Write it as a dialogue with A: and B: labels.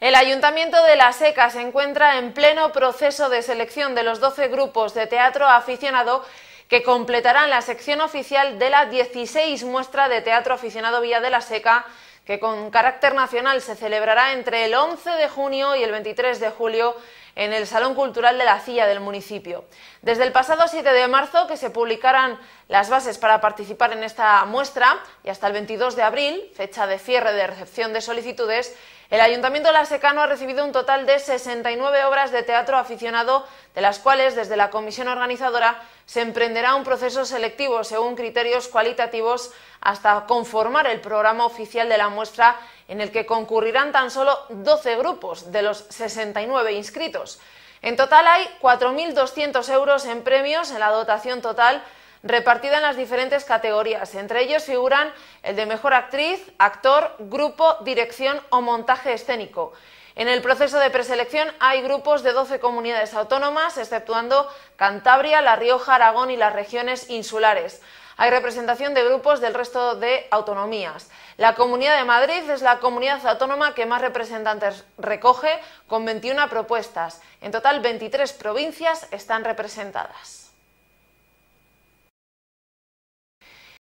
A: El Ayuntamiento de La Seca se encuentra en pleno proceso de selección de los 12 grupos de teatro aficionado que completarán la sección oficial de la 16 muestra de teatro aficionado Vía de la Seca, que con carácter nacional se celebrará entre el 11 de junio y el 23 de julio en el Salón Cultural de la Cilla del municipio. Desde el pasado 7 de marzo, que se publicaran las bases para participar en esta muestra, y hasta el 22 de abril, fecha de cierre de recepción de solicitudes, el Ayuntamiento de La Secano ha recibido un total de 69 obras de teatro aficionado, de las cuales desde la comisión organizadora se emprenderá un proceso selectivo según criterios cualitativos hasta conformar el programa oficial de la muestra en el que concurrirán tan solo 12 grupos de los 69 inscritos. En total hay 4.200 euros en premios en la dotación total repartida en las diferentes categorías. Entre ellos figuran el de mejor actriz, actor, grupo, dirección o montaje escénico. En el proceso de preselección hay grupos de 12 comunidades autónomas, exceptuando Cantabria, La Rioja, Aragón y las regiones insulares hay representación de grupos del resto de autonomías. La Comunidad de Madrid es la comunidad autónoma que más representantes recoge, con 21 propuestas. En total, 23 provincias están representadas.